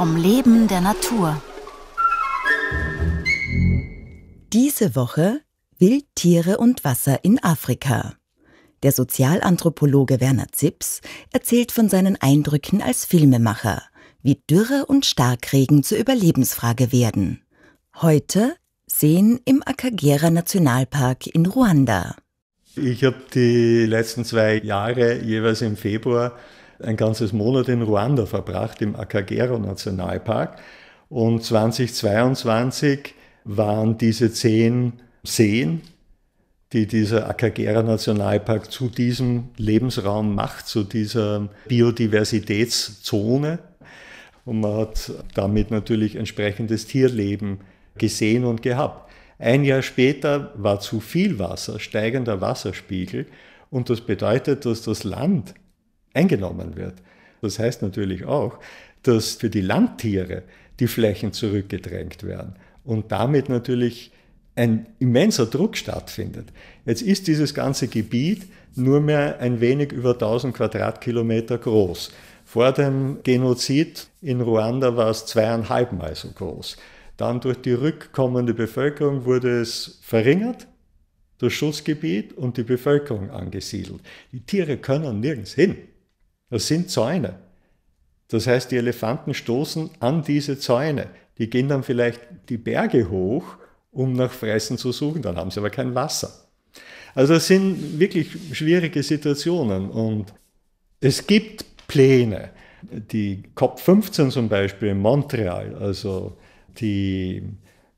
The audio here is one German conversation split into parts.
Vom Leben der Natur. Diese Woche Wildtiere und Wasser in Afrika. Der Sozialanthropologe Werner Zips erzählt von seinen Eindrücken als Filmemacher, wie Dürre und Starkregen zur Überlebensfrage werden. Heute Seen im Akagera Nationalpark in Ruanda. Ich habe die letzten zwei Jahre jeweils im Februar ein ganzes Monat in Ruanda verbracht, im Akagero Nationalpark. Und 2022 waren diese zehn Seen, die dieser Akagera Nationalpark zu diesem Lebensraum macht, zu dieser Biodiversitätszone. Und man hat damit natürlich entsprechendes Tierleben gesehen und gehabt. Ein Jahr später war zu viel Wasser, steigender Wasserspiegel. Und das bedeutet, dass das Land eingenommen wird. Das heißt natürlich auch, dass für die Landtiere die Flächen zurückgedrängt werden und damit natürlich ein immenser Druck stattfindet. Jetzt ist dieses ganze Gebiet nur mehr ein wenig über 1000 Quadratkilometer groß. Vor dem Genozid in Ruanda war es zweieinhalbmal so groß. Dann durch die rückkommende Bevölkerung wurde es verringert, das Schutzgebiet und die Bevölkerung angesiedelt. Die Tiere können nirgends hin. Das sind Zäune. Das heißt, die Elefanten stoßen an diese Zäune. Die gehen dann vielleicht die Berge hoch, um nach Fressen zu suchen. Dann haben sie aber kein Wasser. Also das sind wirklich schwierige Situationen. Und es gibt Pläne. Die COP15 zum Beispiel in Montreal, also die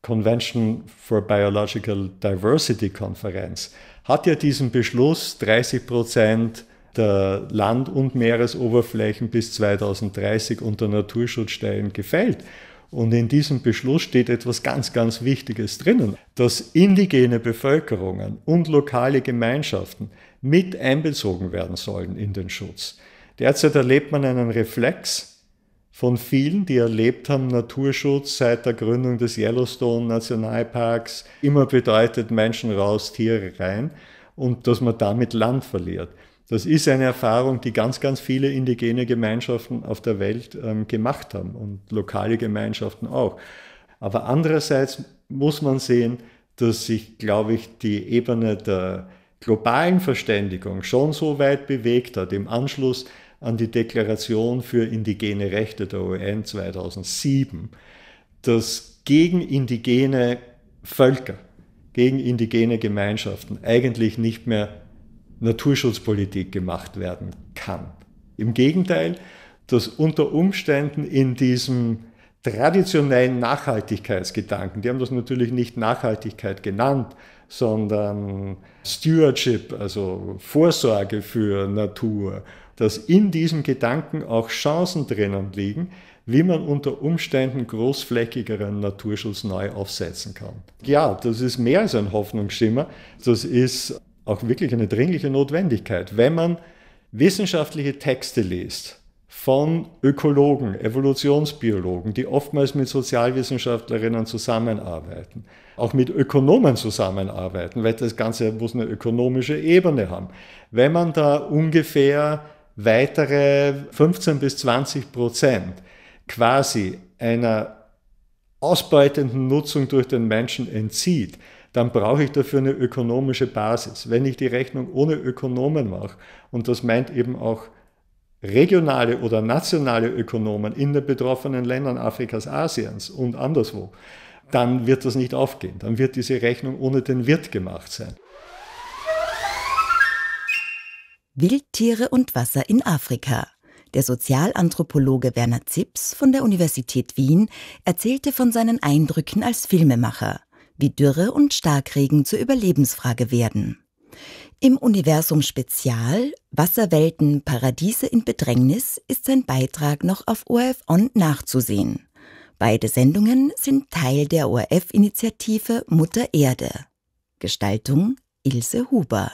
Convention for Biological Diversity Konferenz, hat ja diesen Beschluss, 30 Prozent der Land- und Meeresoberflächen bis 2030 unter Naturschutzstein gefällt. Und in diesem Beschluss steht etwas ganz, ganz Wichtiges drinnen, dass indigene Bevölkerungen und lokale Gemeinschaften mit einbezogen werden sollen in den Schutz. Derzeit erlebt man einen Reflex von vielen, die erlebt haben, Naturschutz seit der Gründung des Yellowstone Nationalparks immer bedeutet Menschen raus, Tiere rein und dass man damit Land verliert. Das ist eine Erfahrung, die ganz, ganz viele indigene Gemeinschaften auf der Welt ähm, gemacht haben und lokale Gemeinschaften auch. Aber andererseits muss man sehen, dass sich, glaube ich, die Ebene der globalen Verständigung schon so weit bewegt hat im Anschluss an die Deklaration für indigene Rechte der UN 2007, dass gegen indigene Völker, gegen indigene Gemeinschaften eigentlich nicht mehr Naturschutzpolitik gemacht werden kann. Im Gegenteil, dass unter Umständen in diesem traditionellen Nachhaltigkeitsgedanken, die haben das natürlich nicht Nachhaltigkeit genannt, sondern Stewardship, also Vorsorge für Natur, dass in diesem Gedanken auch Chancen drinnen liegen, wie man unter Umständen großflächigeren Naturschutz neu aufsetzen kann. Ja, das ist mehr als ein Hoffnungsschimmer, das ist auch wirklich eine dringliche Notwendigkeit. Wenn man wissenschaftliche Texte liest von Ökologen, Evolutionsbiologen, die oftmals mit Sozialwissenschaftlerinnen zusammenarbeiten, auch mit Ökonomen zusammenarbeiten, weil das Ganze muss eine ökonomische Ebene haben. Wenn man da ungefähr weitere 15 bis 20 Prozent quasi einer ausbeutenden Nutzung durch den Menschen entzieht, dann brauche ich dafür eine ökonomische Basis. Wenn ich die Rechnung ohne Ökonomen mache, und das meint eben auch regionale oder nationale Ökonomen in den betroffenen Ländern Afrikas, Asiens und anderswo, dann wird das nicht aufgehen. Dann wird diese Rechnung ohne den Wirt gemacht sein. Wildtiere und Wasser in Afrika. Der Sozialanthropologe Werner Zips von der Universität Wien erzählte von seinen Eindrücken als Filmemacher wie Dürre und Starkregen zur Überlebensfrage werden. Im Universum Spezial Wasserwelten Paradiese in Bedrängnis ist sein Beitrag noch auf ORF On nachzusehen. Beide Sendungen sind Teil der ORF-Initiative Mutter Erde. Gestaltung Ilse Huber